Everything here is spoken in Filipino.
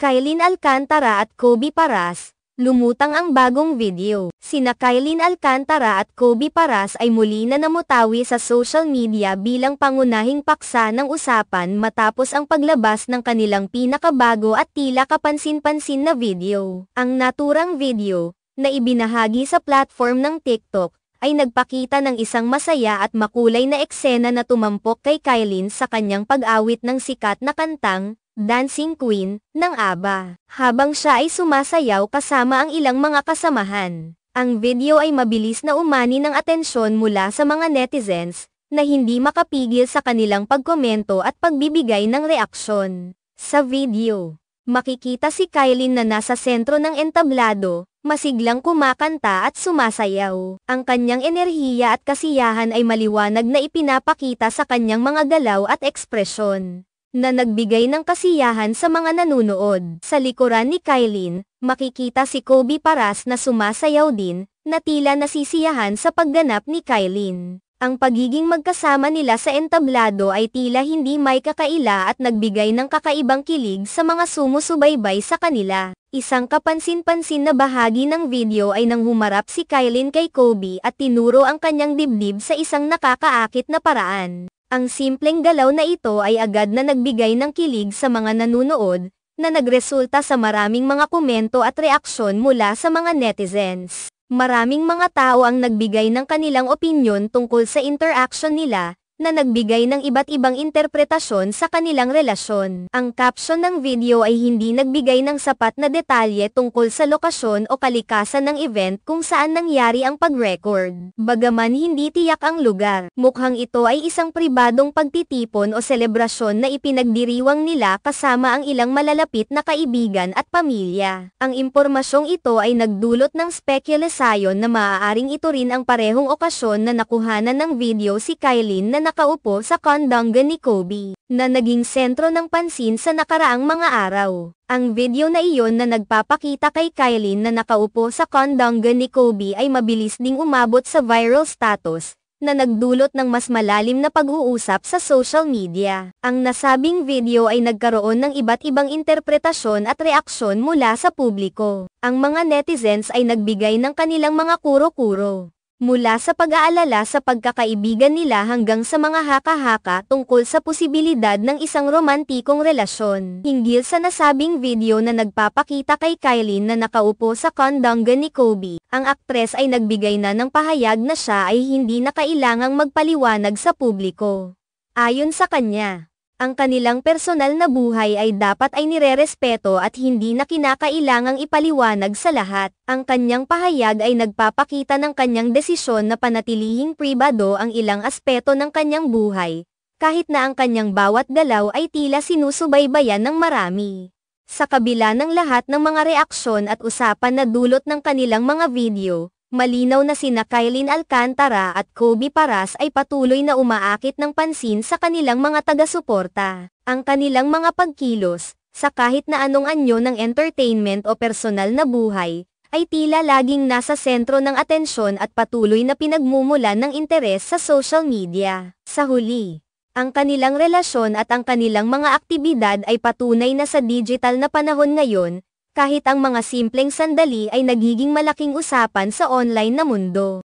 Kailin Alcantara at Kobe Paras, lumutang ang bagong video. Sina Kailin Alcantara at Kobe Paras ay muli na namutawi sa social media bilang pangunahing paksa ng usapan matapos ang paglabas ng kanilang pinakabago at tila kapansin-pansin na video. Ang naturang video, na ibinahagi sa platform ng TikTok, ay nagpakita ng isang masaya at makulay na eksena na tumampok kay Kylin sa kanyang pag-awit ng sikat na kantang, dancing queen, ng ABBA, habang siya ay sumasayaw kasama ang ilang mga kasamahan. Ang video ay mabilis na umani ng atensyon mula sa mga netizens, na hindi makapigil sa kanilang pagkomento at pagbibigay ng reaksyon. Sa video, makikita si Kylie na nasa sentro ng entablado, masiglang kumakanta at sumasayaw. Ang kanyang enerhiya at kasiyahan ay maliwanag na ipinapakita sa kanyang mga galaw at ekspresyon na nagbigay ng kasiyahan sa mga nanunood. Sa likuran ni Kylie, makikita si Kobe Paras na sumasayaw din, na tila nasisiyahan sa pagganap ni Kylie. Ang pagiging magkasama nila sa entablado ay tila hindi may kakaila at nagbigay ng kakaibang kilig sa mga sumusubaybay sa kanila. Isang kapansin-pansin na bahagi ng video ay nang humarap si Kylie kay Kobe at tinuro ang kanyang dibdib sa isang nakakaakit na paraan. Ang simpleng galaw na ito ay agad na nagbigay ng kilig sa mga nanunood, na nagresulta sa maraming mga komento at reaksyon mula sa mga netizens. Maraming mga tao ang nagbigay ng kanilang opinyon tungkol sa interaction nila, na nagbigay ng iba't ibang interpretasyon sa kanilang relasyon. Ang caption ng video ay hindi nagbigay ng sapat na detalye tungkol sa lokasyon o kalikasan ng event kung saan nangyari ang pag-record. Bagaman hindi tiyak ang lugar, mukhang ito ay isang pribadong pagtitipon o selebrasyon na ipinagdiriwang nila kasama ang ilang malalapit na kaibigan at pamilya. Ang impormasyong ito ay nagdulot ng spekulasyon na maaaring ito rin ang parehong okasyon na nakuhanan ng video si Kylie na nakaupo sa kondonga ni Kobe, na naging sentro ng pansin sa nakaraang mga araw. Ang video na iyon na nagpapakita kay Kylie na nakaupo sa kondonga ni Kobe ay mabilis ding umabot sa viral status, na nagdulot ng mas malalim na pag-uusap sa social media. Ang nasabing video ay nagkaroon ng iba't ibang interpretasyon at reaksyon mula sa publiko. Ang mga netizens ay nagbigay ng kanilang mga kuro-kuro. Mula sa pag-aalala sa pagkakaibigan nila hanggang sa mga haka-haka tungkol sa posibilidad ng isang romantikong relasyon. Hinggil sa nasabing video na nagpapakita kay Kylie na nakaupo sa kondongan ni Kobe, ang aktres ay nagbigay na ng pahayag na siya ay hindi na kailangang magpaliwanag sa publiko. Ayon sa kanya, ang kanilang personal na buhay ay dapat ay nirerespeto at hindi na kinakailangang ipaliwanag sa lahat. Ang kanyang pahayag ay nagpapakita ng kanyang desisyon na panatilihing pribado ang ilang aspeto ng kanyang buhay, kahit na ang kanyang bawat galaw ay tila sinusubaybayan ng marami. Sa kabila ng lahat ng mga reaksyon at usapan na dulot ng kanilang mga video, Malinaw na sina Kylin Alcantara at Kobe Paras ay patuloy na umaakit ng pansin sa kanilang mga taga-suporta. Ang kanilang mga pagkilos, sa kahit na anong anyo ng entertainment o personal na buhay, ay tila laging nasa sentro ng atensyon at patuloy na pinagmumulan ng interes sa social media. Sa huli, ang kanilang relasyon at ang kanilang mga aktibidad ay patunay na sa digital na panahon ngayon, kahit ang mga simpleng sandali ay nagiging malaking usapan sa online na mundo.